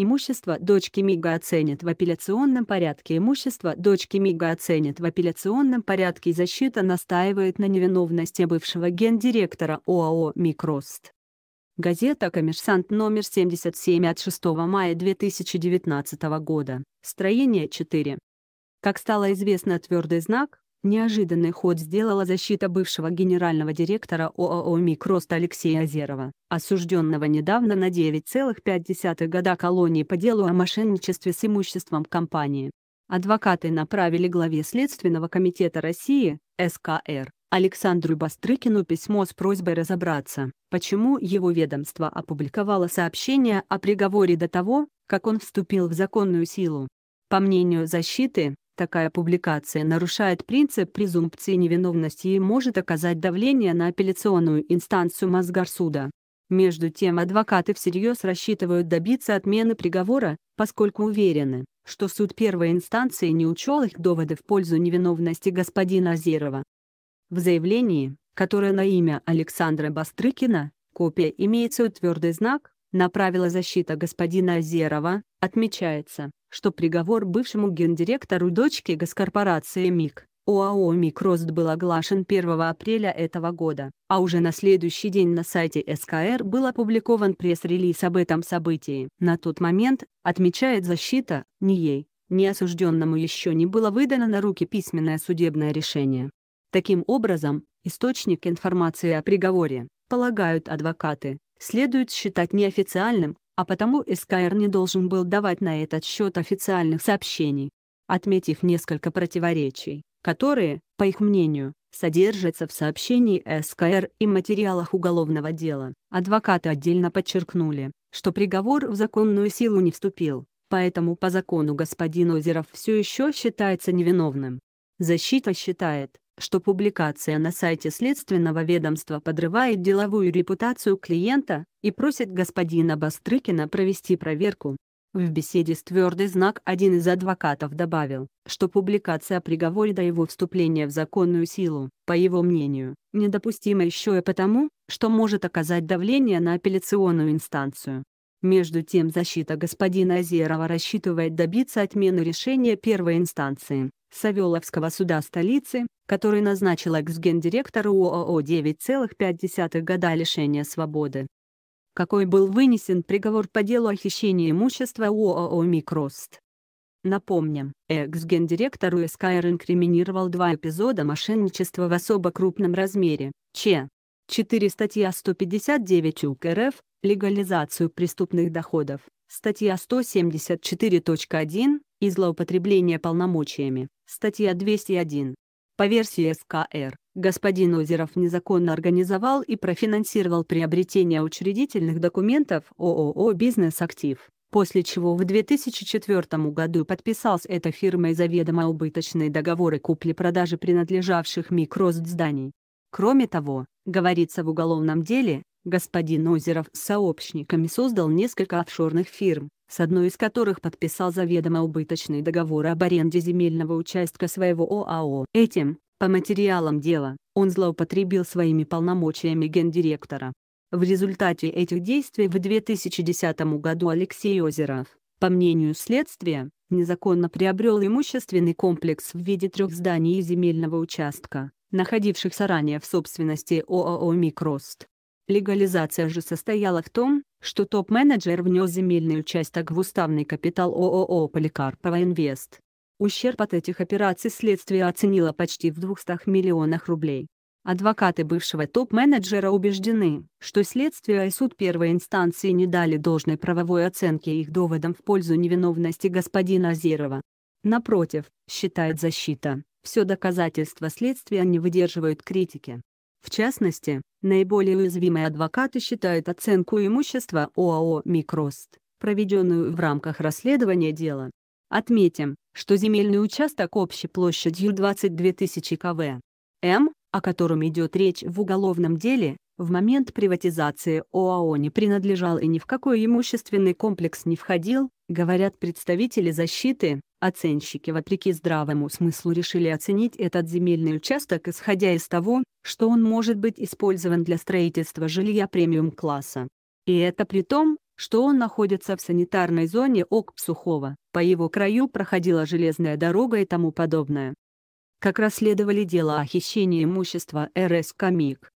Имущество дочки Мига оценят в апелляционном порядке. Имущество дочки Мига оценят в апелляционном порядке. Защита настаивает на невиновности бывшего гендиректора ОАО «Микрост». Газета «Коммерсант» номер 77 от 6 мая 2019 года. Строение 4. Как стало известно, твердый знак, Неожиданный ход сделала защита бывшего генерального директора ООО «Микрост» Алексея Азерова, осужденного недавно на 9,5 года колонии по делу о мошенничестве с имуществом компании. Адвокаты направили главе Следственного комитета России, СКР, Александру Бастрыкину письмо с просьбой разобраться, почему его ведомство опубликовало сообщение о приговоре до того, как он вступил в законную силу. По мнению защиты, Такая публикация нарушает принцип презумпции невиновности и может оказать давление на апелляционную инстанцию Мосгорсуда. Между тем адвокаты всерьез рассчитывают добиться отмены приговора, поскольку уверены, что суд первой инстанции не учел их доводы в пользу невиновности господина Азерова. В заявлении, которое на имя Александра Бастрыкина, копия имеется твердый знак, направила защита господина Азерова, отмечается, что приговор бывшему гендиректору дочки госкорпорации МИК, ОАО «Микрост» был оглашен 1 апреля этого года, а уже на следующий день на сайте СКР был опубликован пресс-релиз об этом событии. На тот момент, отмечает защита, ни ей, ни осужденному еще не было выдано на руки письменное судебное решение. Таким образом, источник информации о приговоре, полагают адвокаты, следует считать неофициальным, а потому СКР не должен был давать на этот счет официальных сообщений, отметив несколько противоречий, которые, по их мнению, содержатся в сообщении СКР и материалах уголовного дела. Адвокаты отдельно подчеркнули, что приговор в законную силу не вступил, поэтому по закону господин Озеров все еще считается невиновным. Защита считает, что публикация на сайте следственного ведомства подрывает деловую репутацию клиента и просит господина Бастрыкина провести проверку. В беседе с «Твердый знак» один из адвокатов добавил, что публикация приговора до его вступления в законную силу, по его мнению, недопустима еще и потому, что может оказать давление на апелляционную инстанцию. Между тем защита господина Азерова рассчитывает добиться отмены решения первой инстанции Савеловского суда столицы, который назначил экс-гендиректора ООО 9,5 года лишения свободы. Какой был вынесен приговор по делу о хищении имущества ООО «Микрост». Напомним, экс-гендиректору СКР инкриминировал два эпизода мошенничества в особо крупном размере, Ч. 4 статья 159 УК РФ «Легализацию преступных доходов», статья 174.1 и злоупотребление полномочиями, статья 201. По версии СКР, господин Озеров незаконно организовал и профинансировал приобретение учредительных документов ООО «Бизнес Актив», после чего в 2004 году подписал с этой фирмой заведомо убыточные договоры купли-продажи принадлежавших Микрост зданий. Кроме того, Говорится в уголовном деле, господин Озеров с сообщниками создал несколько офшорных фирм, с одной из которых подписал заведомо убыточные договоры об аренде земельного участка своего ОАО. Этим, по материалам дела, он злоупотребил своими полномочиями гендиректора. В результате этих действий в 2010 году Алексей Озеров, по мнению следствия, незаконно приобрел имущественный комплекс в виде трех зданий и земельного участка, находившихся ранее в собственности ООО «Микрост». Легализация же состояла в том, что топ-менеджер внес земельный участок в уставный капитал ООО «Поликарпова Инвест». Ущерб от этих операций следствие оценило почти в 200 миллионах рублей. Адвокаты бывшего топ-менеджера убеждены, что следствие и суд первой инстанции не дали должной правовой оценки их доводам в пользу невиновности господина Азерова. Напротив, считает защита, все доказательства следствия не выдерживают критики. В частности, наиболее уязвимые адвокаты считают оценку имущества ОАО «Микрост», проведенную в рамках расследования дела. Отметим, что земельный участок общей площадью 22 тысячи КВ. М, о котором идет речь в уголовном деле, в момент приватизации ОАО не принадлежал и ни в какой имущественный комплекс не входил, говорят представители защиты, Оценщики вопреки здравому смыслу решили оценить этот земельный участок исходя из того, что он может быть использован для строительства жилья премиум-класса. И это при том, что он находится в санитарной зоне Окп-Сухого, по его краю проходила железная дорога и тому подобное. Как расследовали дело о хищении имущества РС «Камик»,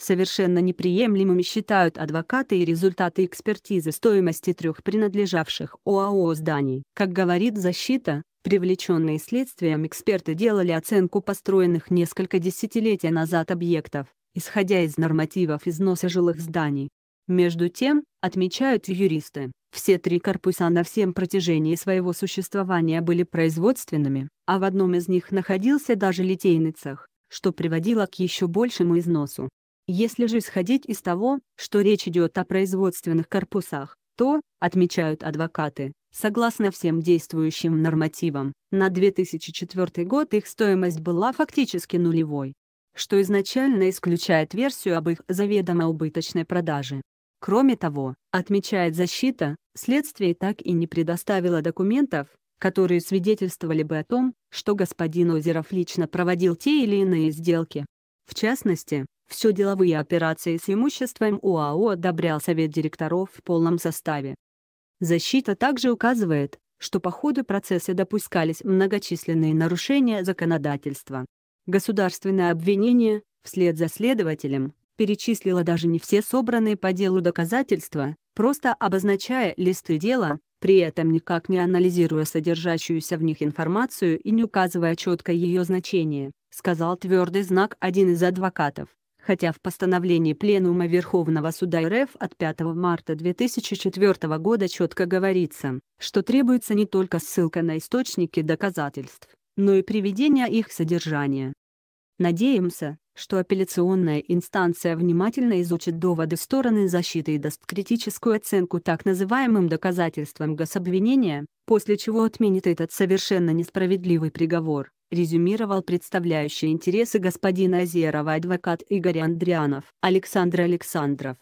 Совершенно неприемлемыми считают адвокаты и результаты экспертизы стоимости трех принадлежавших ОАО зданий. Как говорит защита, привлеченные следствием эксперты делали оценку построенных несколько десятилетия назад объектов, исходя из нормативов износа жилых зданий. Между тем, отмечают юристы, все три корпуса на всем протяжении своего существования были производственными, а в одном из них находился даже литейный цех, что приводило к еще большему износу. Если же исходить из того, что речь идет о производственных корпусах, то, отмечают адвокаты, согласно всем действующим нормативам, на 2004 год их стоимость была фактически нулевой, что изначально исключает версию об их заведомо убыточной продаже. Кроме того, отмечает защита, следствие так и не предоставило документов, которые свидетельствовали бы о том, что господин Озеров лично проводил те или иные сделки. В частности, все деловые операции с имуществом УАО одобрял Совет директоров в полном составе. Защита также указывает, что по ходу процесса допускались многочисленные нарушения законодательства. Государственное обвинение, вслед за следователем, перечислило даже не все собранные по делу доказательства, просто обозначая листы дела, при этом никак не анализируя содержащуюся в них информацию и не указывая четко ее значение, сказал твердый знак один из адвокатов хотя в постановлении Пленума Верховного суда РФ от 5 марта 2004 года четко говорится, что требуется не только ссылка на источники доказательств, но и приведение их содержания. Надеемся, что апелляционная инстанция внимательно изучит доводы стороны защиты и даст критическую оценку так называемым доказательствам гособвинения, после чего отменит этот совершенно несправедливый приговор резюмировал представляющий интересы господина Азерова адвокат Игорь Андрианов. Александр Александров.